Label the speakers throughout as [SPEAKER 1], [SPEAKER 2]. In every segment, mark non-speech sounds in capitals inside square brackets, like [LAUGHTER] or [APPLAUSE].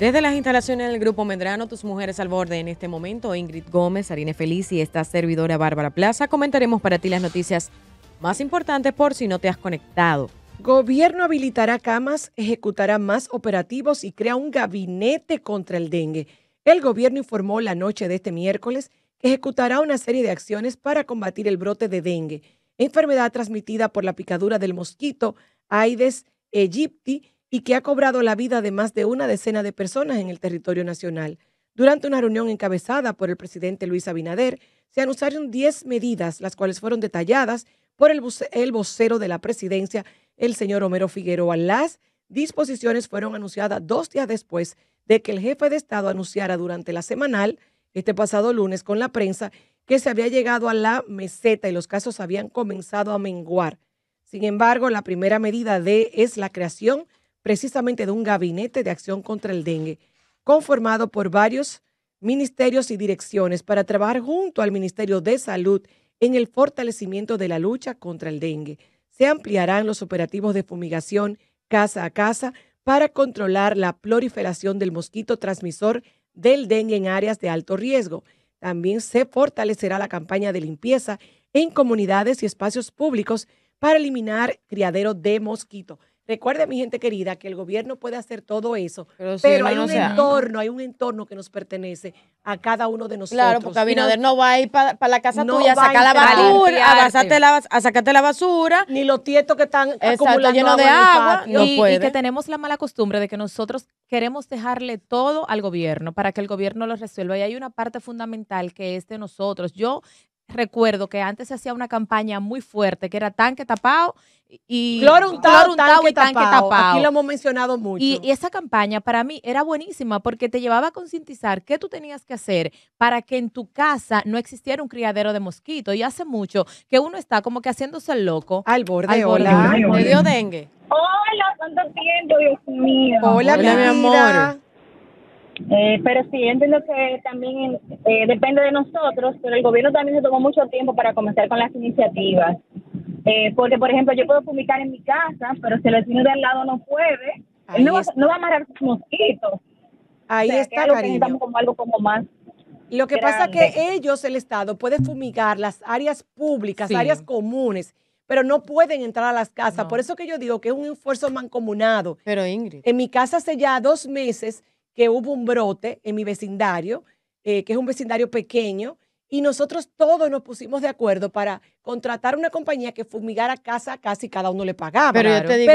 [SPEAKER 1] Desde las instalaciones del Grupo Medrano, tus mujeres al borde en este momento, Ingrid Gómez, Arine Feliz y esta servidora Bárbara Plaza,
[SPEAKER 2] comentaremos para ti las noticias más importantes por si no te has conectado. Gobierno habilitará camas, ejecutará más operativos y crea un gabinete contra el dengue. El gobierno informó la noche de este miércoles que ejecutará una serie de acciones para combatir el brote de dengue, enfermedad transmitida por la picadura del mosquito Aedes aegypti, y que ha cobrado la vida de más de una decena de personas en el territorio nacional. Durante una reunión encabezada por el presidente Luis Abinader, se anunciaron 10 medidas, las cuales fueron detalladas por el, vocero de la presidencia, el señor Homero Figueroa. Las disposiciones fueron anunciadas dos días después de que el jefe de Estado anunciara durante la semanal, este pasado lunes, con la prensa, que se había llegado a la meseta y los casos habían comenzado a menguar. Sin embargo, la primera medida de es la creación precisamente de un gabinete de acción contra el dengue, conformado por varios ministerios y direcciones para trabajar junto al Ministerio de Salud en el fortalecimiento de la lucha contra el dengue. Se ampliarán los operativos de fumigación casa a casa para controlar la proliferación del mosquito transmisor del dengue en áreas de alto riesgo. También se fortalecerá la campaña de limpieza en comunidades y espacios públicos para eliminar criaderos de mosquito. Recuerde, mi gente querida, que el gobierno puede hacer todo eso, pero, hay un entorno, hay un entorno que nos pertenece a cada uno de nosotros. Claro, porque Abinader no,
[SPEAKER 1] va a ir para la casa tuya a sacar la basura, a, sacarte la basura. Ni los tietos que están Exacto, acumulando de agua. y que
[SPEAKER 3] tenemos la mala costumbre de que nosotros queremos dejarle todo al gobierno para que el gobierno lo resuelva. Y hay una parte fundamental que es de nosotros. Yo recuerdo que antes se hacía una campaña muy fuerte que era tanque tapado y cloro untado, y tanque tapado. Aquí lo hemos mencionado mucho. Y, esa campaña para mí era buenísima porque te llevaba a concientizar qué tú tenías que hacer para que en tu casa no existiera un criadero de mosquitos. Y hace mucho que uno está como que haciéndose el loco. Al borde, al borde hola. dio dengue.
[SPEAKER 2] Hola, cuánto tiempo, Dios mío. Hola, mi amor.
[SPEAKER 3] Eh, pero sí, entiendo que también eh, depende de nosotros, pero el gobierno también se tomó mucho tiempo para comenzar con las iniciativas. Eh, porque, por ejemplo, yo puedo fumigar en mi casa, pero si el vecino de al lado no
[SPEAKER 2] puede, no, va, a amarrar sus mosquitos. Ahí está, que Estamos como algo como más lo que pasa es que ellos, el Estado, puede fumigar las áreas públicas, áreas comunes, pero no pueden entrar a las casas. Por eso que yo digo que es un esfuerzo mancomunado. Pero Ingrid. En mi casa hace ya dos meses que hubo un brote en mi vecindario, eh, que es un vecindario pequeño, y nosotros todos nos pusimos de acuerdo para contratar una compañía que fumigara casa a casa y cada uno le pagaba. Pero,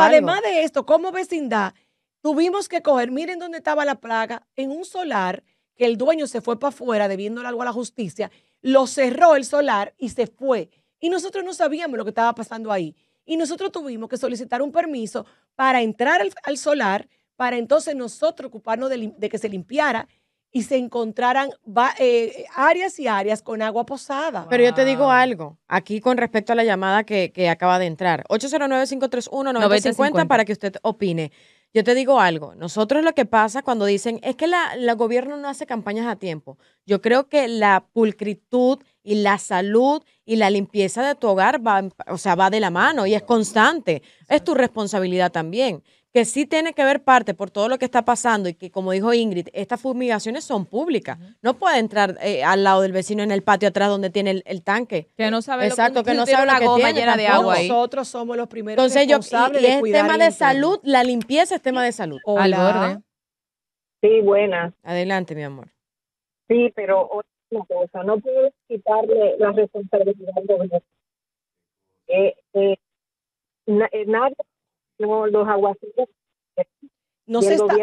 [SPEAKER 2] además de esto, como vecindad, tuvimos que coger, miren dónde estaba la plaga, en un solar que el dueño se fue para afuera debiéndole algo a la justicia, lo cerró el solar y se fue. Y nosotros no sabíamos lo que estaba pasando ahí. Y nosotros tuvimos que solicitar un permiso para entrar al solar para entonces nosotros ocuparnos de, que se limpiara y se encontraran eh, áreas y áreas con agua posada. Pero yo te digo
[SPEAKER 1] algo, aquí con respecto a la llamada que, acaba de entrar, 809-531-9050 para que usted opine. Yo te digo algo, nosotros lo que pasa cuando dicen es que la, el gobierno no hace campañas a tiempo. Yo creo que la pulcritud y la salud y la limpieza de tu hogar va, o sea, va de la mano y es constante. Es tu responsabilidad también que sí tiene que ver parte por todo lo que está pasando y que, como dijo Ingrid, estas fumigaciones son públicas. No puede entrar eh, al lado del vecino en el patio atrás donde tiene el, tanque. Que no
[SPEAKER 2] sabe Exacto, lo que, no sabe de agua ahí. Nosotros somos los primeros Entonces yo, y, es tema de salud,
[SPEAKER 1] la limpieza es tema de salud. Hola. Sí, buenas. Adelante, mi amor.
[SPEAKER 2] Sí, pero otra cosa, no puedes quitarle la responsabilidad al eh, eh, nadie no, los No se, está,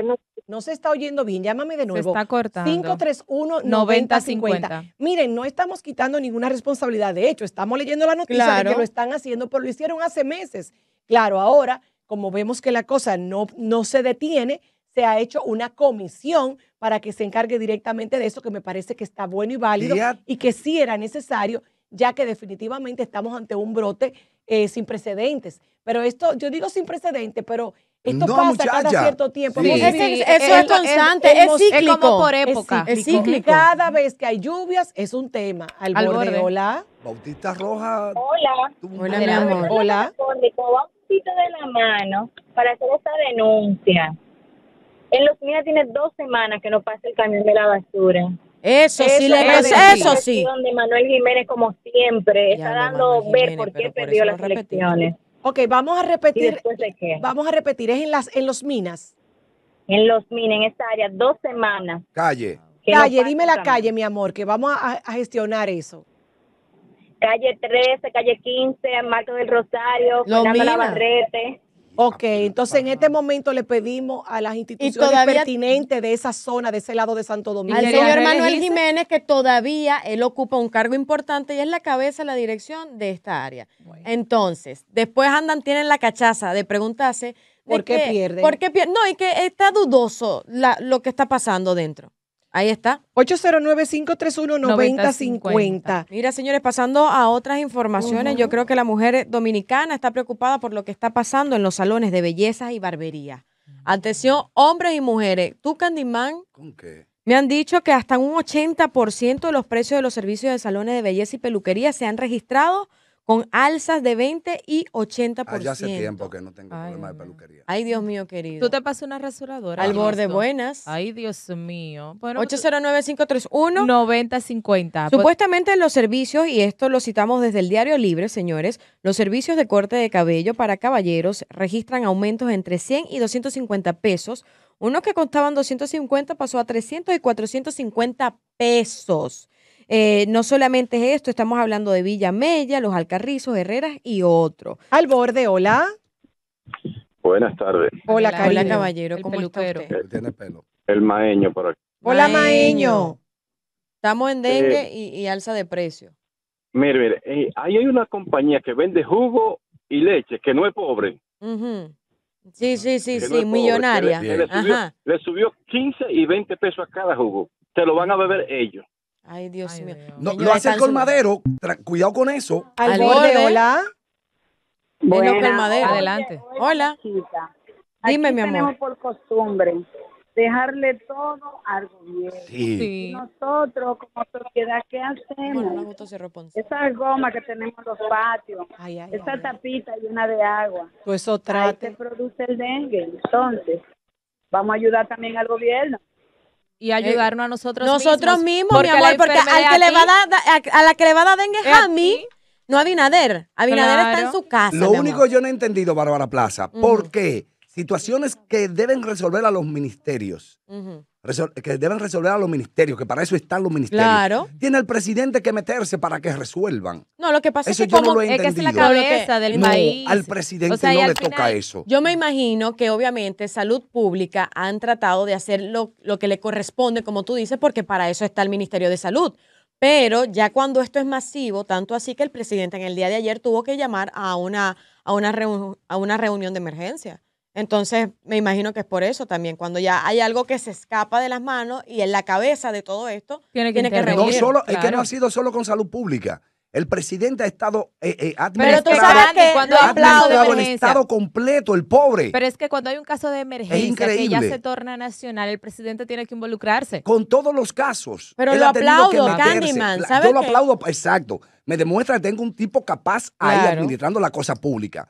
[SPEAKER 2] no se está oyendo bien, llámame de nuevo. Se está cortando. 531-9050. Miren, no estamos quitando ninguna responsabilidad. De hecho, estamos leyendo la noticia claro. de que lo están haciendo, pero lo hicieron hace meses. Claro, ahora, como vemos que la cosa no, no se detiene, se ha hecho una comisión para que se encargue directamente de eso, que me parece que está bueno y válido y que sí era necesario ya que definitivamente estamos ante un brote eh, sin precedentes. Pero esto, yo digo sin precedentes, pero esto pasa cada cierto tiempo. eso es constante, es cíclico. Es como por época. Es cíclico. Es Cada vez que hay lluvias es un tema. Al, borde. Hola.
[SPEAKER 4] Bautista
[SPEAKER 3] Roja.
[SPEAKER 2] Hola.
[SPEAKER 3] Hola, mi amor. Hola.
[SPEAKER 2] Va un poquito de la mano
[SPEAKER 3] para hacer esta denuncia. En los míos tiene dos semanas que no pasa el camión de
[SPEAKER 1] la basura. Eso, sí, le es, eso sí.
[SPEAKER 2] Donde Manuel Jiménez, como siempre, está dando ver por qué perdió las elecciones. Ok, vamos a repetir. vamos a repetir, es en, las, en los minas. En los minas, en esta área, dos semanas. Calle. Calle, dime la calle, mi amor, que vamos a, gestionar eso calle
[SPEAKER 3] 13, calle 15, Marco del Rosario, Fernando
[SPEAKER 2] Ok, entonces en este momento le pedimos a las instituciones pertinentes de esa zona, de ese lado de Santo Domingo. Al señor Manuel
[SPEAKER 1] Jiménez, que todavía él ocupa un cargo importante y es la cabeza de la dirección de esta área. Entonces, después andan, tienen la cachaza de preguntarse. ¿Por qué, pierde? No, y que está dudoso lo que está pasando dentro.
[SPEAKER 2] Ahí está. 809-531-9050.
[SPEAKER 1] Mira, señores, pasando a otras informaciones, yo creo que la mujer dominicana está preocupada por lo que está pasando en los salones de belleza y barbería. Atención, hombres y mujeres. Tú, Candimán. ¿Con qué? Me han dicho que hasta un 80% de los precios de los servicios de salones de belleza y peluquería se han registrado con alzas de 20 y 80%. Ah, ya hace tiempo
[SPEAKER 3] que no tengo problema de peluquería.
[SPEAKER 1] Ay, Dios mío, querido. Tú te pasas una rasuradora. Al borde buenas.
[SPEAKER 3] Ay, Dios mío. Bueno,
[SPEAKER 1] 809-531-9050. Pues, pues, Supuestamente los servicios, y esto lo citamos desde el Diario Libre, señores, los servicios de corte de cabello para caballeros registran aumentos entre 100 y 250 pesos. Uno que costaban 250 pasó a 300 y 450 pesos. Eh, no solamente es esto, estamos hablando de Villa Mella, Los Alcarrizos, Herreras y otro. Al borde, hola.
[SPEAKER 4] Buenas tardes.
[SPEAKER 1] Hola, caballero, ¿cómo está usted?
[SPEAKER 4] El maeño por aquí.
[SPEAKER 1] Hola, maeño. Estamos en dengue eh, y, alza de precio.
[SPEAKER 4] Mire, mire, eh, ahí hay una compañía que vende jugo y leche, que no es pobre.
[SPEAKER 1] Sí, sí, sí, sí, millonaria. le, subió,
[SPEAKER 4] le, subió, 15 y 20 pesos a cada jugo. Te lo van a beber ellos.
[SPEAKER 1] Ay, Dios mío. No,
[SPEAKER 4] lo hace el colmadero. Cuidado con eso. Al,
[SPEAKER 1] hola.
[SPEAKER 3] Bueno, Adelante.
[SPEAKER 1] Hola. Dime, mi amor. Tenemos por costumbre dejarle todo al gobierno. Sí.
[SPEAKER 2] Nosotros, como sociedad, ¿qué hacemos? Bueno, esa goma que tenemos en los patios, ay, ay, esa tapita llena de agua. Pues eso trate. se produce el dengue. Entonces, vamos a ayudar también al gobierno y eh, ayudarnos a nosotros, mismos. Nosotros mismos, mi amor, porque al que le va a,
[SPEAKER 1] la que le va a dar dengue es a mí, no a Abinader. Abinader está en su casa. Lo único
[SPEAKER 4] yo no he entendido, Bárbara Plaza, porque ¿por qué? Situaciones que deben resolver a los ministerios que deben resolver a los ministerios, que para eso están los ministerios. Tiene el presidente que meterse para que resuelvan. No,
[SPEAKER 1] lo que pasa es que, es, la cabeza del país. Al presidente no le toca eso. Yo me imagino que obviamente salud pública han tratado de hacer lo, que le corresponde, como tú dices, porque para eso está el Ministerio de Salud. Pero ya cuando esto es masivo, tanto así que el presidente en el día de ayer tuvo que llamar a una, a una, reunión, a una reunión de emergencia. Entonces, me imagino que es por eso también, cuando ya hay algo que se escapa de las manos y en la cabeza de todo esto, tiene que, tiene que No solo, Es que no ha
[SPEAKER 4] sido solo con salud pública. El presidente ha estado eh, eh, que cuando ha aplaudido el estado completo, el pobre. Pero
[SPEAKER 3] es que cuando hay un caso de emergencia que ya se torna nacional, el presidente tiene que involucrarse. Con todos
[SPEAKER 4] los casos. Pero lo aplaudo, Candyman. Yo lo aplaudo, exacto. Me demuestra que tengo un tipo capaz ahí administrando la cosa pública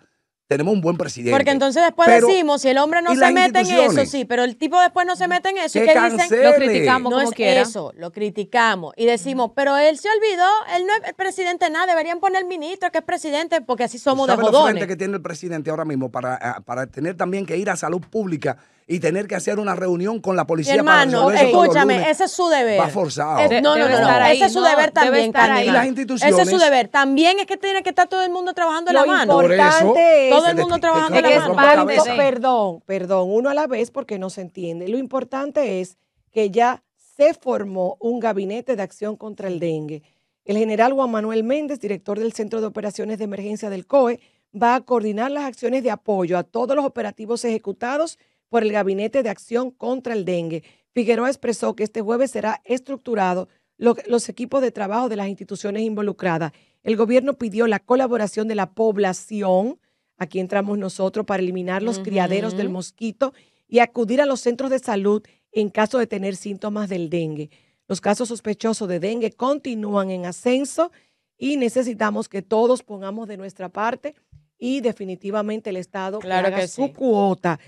[SPEAKER 4] tenemos un buen presidente. Porque entonces
[SPEAKER 1] después decimos, si el hombre no se mete en eso, sí, pero el tipo después no se mete en eso. ¿Y qué dicen? Lo criticamos no es eso, lo criticamos. Y decimos, pero él se olvidó, él no es presidente nada, deberían poner ministro que es presidente, porque así somos de jodones. que
[SPEAKER 4] tiene el presidente ahora mismo para, eh, para tener también que ir a salud pública y tener que hacer una reunión con la policía hermano, escúchame, ese es su deber. Va forzado. no, no, no,
[SPEAKER 1] ese es su deber también, Y las instituciones. Ese es su deber. También es que tiene que estar todo el mundo trabajando de la mano. importante todo el mundo trabajando la mano.
[SPEAKER 2] Perdón, perdón, uno a la vez porque no se entiende. Lo importante es que ya se formó un gabinete de acción contra el dengue. El general Juan Manuel Méndez, director del Centro de Operaciones de Emergencia del COE, va a coordinar las acciones de apoyo a todos los operativos ejecutados por el Gabinete de Acción contra el Dengue. Figueroa expresó que este jueves será estructurado los equipos de trabajo de las instituciones involucradas. El gobierno pidió la colaboración de la población, aquí entramos nosotros, para eliminar los criaderos del mosquito y acudir a los centros de salud en caso de tener síntomas del dengue. Los casos sospechosos de dengue continúan en ascenso y necesitamos que todos pongamos de nuestra parte y definitivamente el Estado haga su cuota.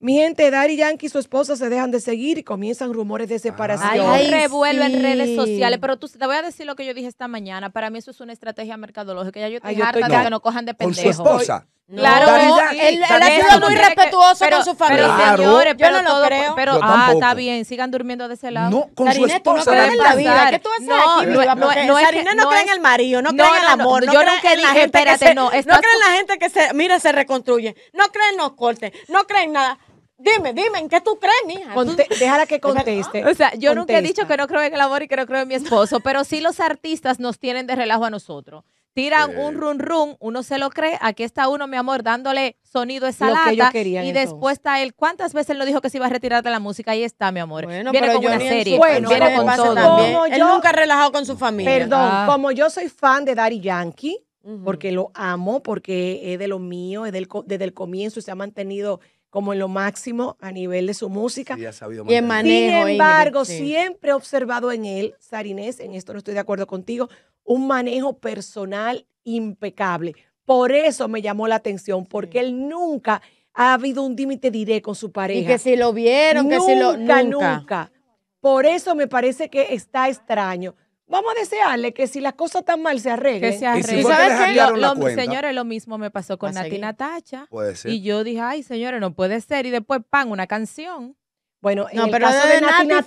[SPEAKER 2] Mi gente, Dari Yankee y su esposa se dejan de seguir y comienzan rumores de separación. Ay, revuelo en redes sociales. Pero
[SPEAKER 3] tú, te voy a decir lo que yo dije esta mañana. Para mí eso es una estrategia mercadológica. Ya yo estoy harta de no. que nos cojan de pendejo. Con su esposa. Claro, él, él, ha sido muy respetuoso con su familia. Señores, pero yo no lo creo. ah, está bien, sigan durmiendo de ese lado. No, con su esposa. no en la vida. no, No, no, en el marido, no, creen en el amor. No, yo en
[SPEAKER 1] la gente espérate, no. No creen en la gente que se, mira, se reconstruye. No creen en los cortes. No
[SPEAKER 3] creen en nada. Dime, dime, ¿en qué tú crees, mija? déjala que
[SPEAKER 2] conteste. O sea, yo nunca he dicho
[SPEAKER 3] que no creo en el amor y que no creo en mi esposo, [LAUGHS] pero sí los artistas nos tienen de relajo a nosotros. Tiran un run run, uno se lo cree, aquí está uno, mi amor, dándole sonido a esa lata. y después está él, ¿cuántas veces él lo dijo que se iba a retirar de la música? Ahí está, mi amor. Bueno, viene con una serie, bueno, viene con todo. Yo, él
[SPEAKER 2] nunca ha relajado con su familia. Perdón, ah. como yo soy fan de Daddy Yankee, porque lo amo, porque es de lo mío, es del, desde el comienzo se ha mantenido como en lo máximo a nivel de su música y en manejo. Sin embargo, siempre he observado en él, Sarinés, en esto no estoy de acuerdo contigo, un manejo personal impecable. Por eso me llamó la atención, porque él nunca ha habido un límite directo con su pareja. Y que si lo vieron, que lo nunca. nunca. Por eso me parece que está extraño. Vamos a desearle que si las cosas están mal se arregle. Que se ¿Y, si ¿sabes lo, señores, lo mismo me pasó con ¿Ah, Nati Natacha.
[SPEAKER 3] Puede ser. Y yo dije, ay, señores, no puede ser. Y después, pan, una canción. Bueno, el caso de, Nati, ella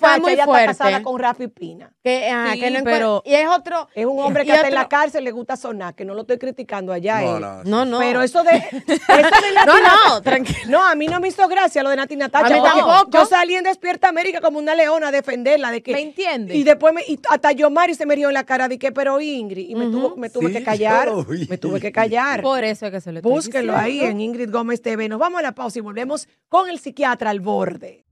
[SPEAKER 3] está casada con
[SPEAKER 2] Rafi Pina. Que, ah, y es otro. Es un hombre que hasta en la cárcel le gusta sonar, que no lo estoy criticando allá. No, eh. no, Pero eso de. [LAUGHS] no, no, tranquilo. No, a mí no me hizo gracia lo de Nati Natacha. Yo salí en Despierta América como una leona a defenderla. De que, ¿Me entiendes? Y después me, y hasta yo, Mari, se me rió en la cara de que, pero Ingrid. Y me, tuve que callar. Me tuve que callar. Por eso es que se lo ahí en Ingrid Gómez TV. Nos vamos a la pausa y volvemos con el psiquiatra al borde.